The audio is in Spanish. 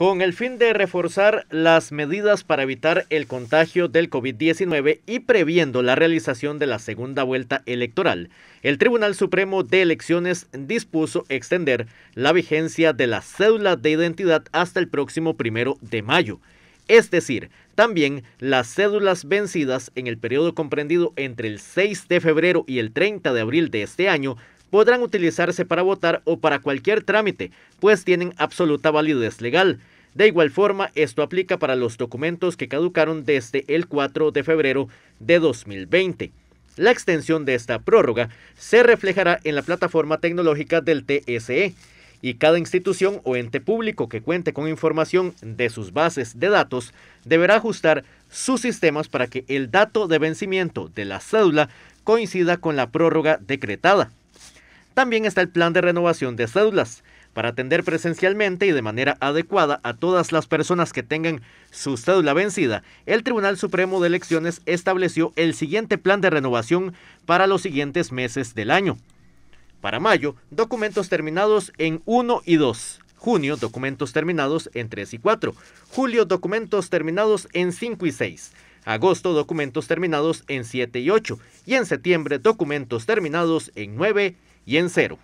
con el fin de reforzar las medidas para evitar el contagio del COVID-19 y previendo la realización de la segunda vuelta electoral. El Tribunal Supremo de Elecciones dispuso extender la vigencia de las cédulas de identidad hasta el próximo primero de mayo es decir, también las cédulas vencidas en el periodo comprendido entre el 6 de febrero y el 30 de abril de este año podrán utilizarse para votar o para cualquier trámite, pues tienen absoluta validez legal. De igual forma, esto aplica para los documentos que caducaron desde el 4 de febrero de 2020. La extensión de esta prórroga se reflejará en la plataforma tecnológica del TSE y cada institución o ente público que cuente con información de sus bases de datos deberá ajustar sus sistemas para que el dato de vencimiento de la cédula coincida con la prórroga decretada. También está el plan de renovación de cédulas para atender presencialmente y de manera adecuada a todas las personas que tengan su cédula vencida, el Tribunal Supremo de Elecciones estableció el siguiente plan de renovación para los siguientes meses del año. Para mayo, documentos terminados en 1 y 2. Junio, documentos terminados en 3 y 4. Julio, documentos terminados en 5 y 6. Agosto, documentos terminados en 7 y 8. Y en septiembre, documentos terminados en 9 y y en cero.